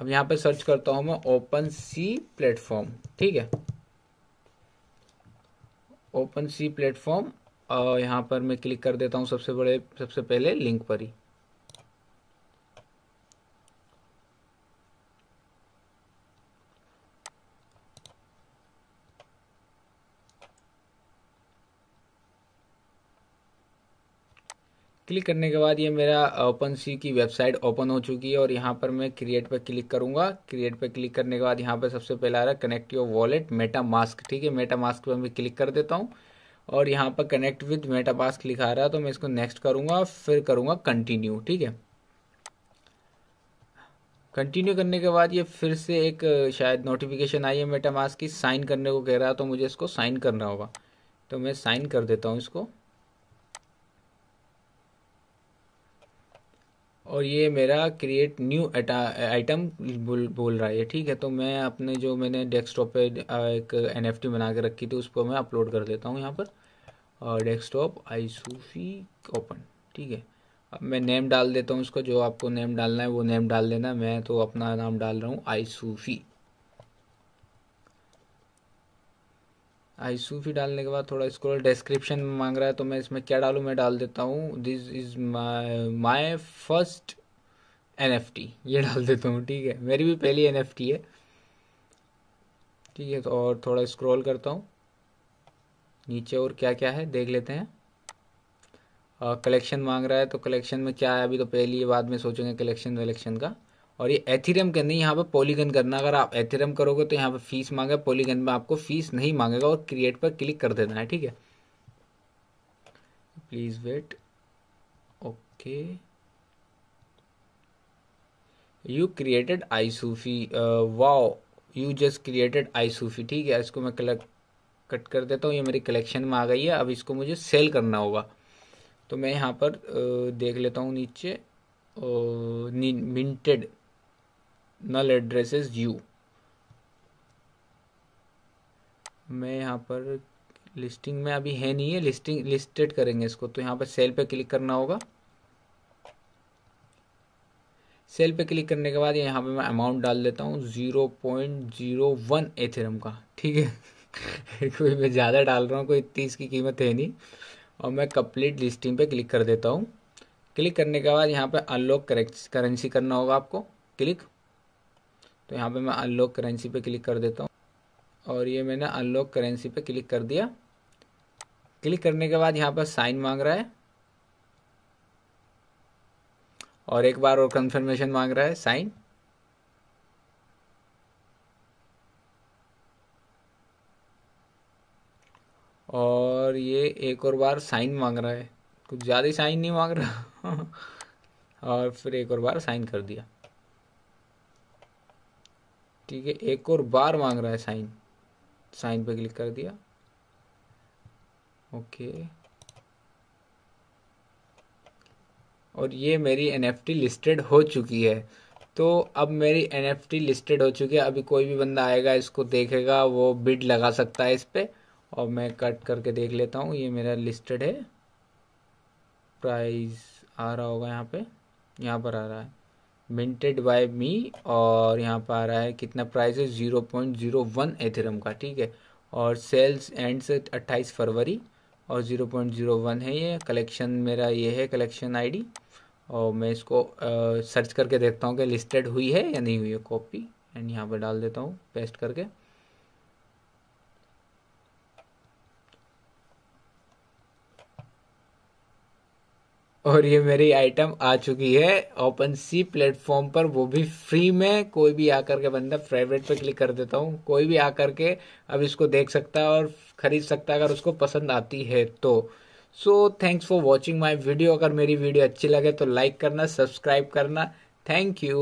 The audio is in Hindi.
अब यहां पे सर्च करता हूं मैं ओपन सी प्लेटफॉर्म ठीक है ओपन सी प्लेटफॉर्म यहां पर मैं क्लिक कर देता हूं सबसे बड़े सबसे पहले लिंक पर ही क्लिक करने के बाद ये मेरा ओपन सी की वेबसाइट ओपन हो चुकी है और यहाँ पर मैं क्रिएट पर क्लिक करूँगा क्रिएट पर क्लिक करने के बाद यहाँ पर सबसे पहले आ रहा है connect your wallet MetaMask ठीक है मेटा मास्क पर मैं क्लिक कर देता हूँ और यहाँ पर कनेक्ट विथ मेटा मास्क लिखा रहा है तो मैं इसको नेक्स्ट करूँगा फिर करूँगा कंटिन्यू ठीक है कंटिन्यू करने के बाद ये फिर से एक शायद नोटिफिकेशन आई है मेटा मास्क की साइन करने को कह रहा है तो मुझे इसको साइन करना होगा तो मैं साइन कर देता हूँ इसको और ये मेरा क्रिएट न्यू आइटम बोल बोल रहा है ठीक है तो मैं अपने जो मैंने डेस्कटॉप पे एक एन बना के रखी थी उसको मैं अपलोड कर देता हूँ यहाँ पर और डेस्कटॉप आईसूफी ओपन ठीक है अब मैं नेम डाल देता हूँ उसको जो आपको नेम डालना है वो नेम डाल देना मैं तो अपना नाम डाल रहा हूँ आईसूफी आई सूफी डालने के बाद थोड़ा इसको डिस्क्रिप्शन में मांग रहा है तो मैं इसमें क्या डालूँ मैं डाल देता हूँ this is my first N F T ये डाल देता हूँ ठीक है मेरी भी पहली एन एफ टी है ठीक है तो और थोड़ा स्क्रॉल करता हूँ नीचे और क्या क्या है देख लेते हैं कलेक्शन मांग रहा है तो कलेक्शन में क्या है अभी तो पहली बाद में सोचेंगे कलेक्शन वलेक्शन का और ये एथीरियम के अंदर यहाँ पर पॉलीगन करना अगर आप एथीरियम करोगे तो यहाँ पर फीस मांगे पॉलीगन में आपको फीस नहीं मांगेगा और क्रिएट पर क्लिक कर देना है ठीक है please wait okay you created I Sufi wow you just created I Sufi ठीक है इसको मैं कलेक्ट कट कर देता हूँ ये मेरी कलेक्शन में आ गई है अब इसको मुझे सेल करना होगा तो मैं यहाँ पर uh, देख लेता हूँ नीचे minted uh, null address is u मैं यहाँ पर लिस्टिंग में अभी है नहीं है लिस्टिंग लिस्टेड करेंगे इसको तो यहाँ पर सेल पे क्लिक करना होगा सेल पे क्लिक करने के बाद यहाँ पे मैं अमाउंट डाल देता हूँ zero point zero one Ethereum का ठीक है कोई मैं ज़्यादा डाल रहा हूँ कोई तीस की कीमत है नहीं और मैं कंप्लीट लिस्टिंग पे क्लिक कर देता हूँ क्लिक करने के बाद यहाँ पे अनलॉक करेंसी करना होगा आपको क्लिक तो यहाँ पे मैं अनलॉक करेंसी पे क्लिक कर देता हूँ और ये मैंने अनलॉक करेंसी पे क्लिक कर दिया क्लिक करने के बाद यहाँ पर साइन मांग रहा है और एक बार और कंफर्मेशन मांग रहा है साइन और ये एक और बार साइन मांग रहा है कुछ ज़्यादा साइन नहीं मांग रहा और फिर एक और बार साइन कर दिया ठीक है एक और बार मांग रहा है साइन साइन पे क्लिक कर दिया ओके और ये मेरी एन लिस्टेड हो चुकी है तो अब मेरी एन लिस्टेड हो चुकी है अभी कोई भी बंदा आएगा इसको देखेगा वो बिड लगा सकता है इस पर और मैं कट करके देख लेता हूँ ये मेरा लिस्टेड है प्राइस आ रहा होगा यहाँ पे यहाँ पर आ रहा है मिंटेड बाय मी और यहाँ पर आ रहा है कितना प्राइस है zero point zero one Ethereum का ठीक है और सेल्स एंड से अट्ठाईस फरवरी और ज़ीरो पॉइंट ज़ीरो वन है ये कलेक्शन मेरा ये है कलेक्शन आईडी और मैं इसको सर्च करके देखता हूँ कि लिस्टेड हुई है या नहीं हुई है कॉपी एंड यहाँ पर डाल देता हूँ पेस्ट करके और ये मेरी आइटम आ चुकी है ओपन सी प्लेटफॉर्म पर वो भी फ्री में कोई भी आकर के बंदा फेवरेट पे क्लिक कर देता हूँ कोई भी आकर के अब इसको देख सकता है और ख़रीद सकता है अगर उसको पसंद आती है तो so thanks for watching my video अगर मेरी वीडियो अच्छी लगे तो लाइक करना सब्सक्राइब करना थैंक यू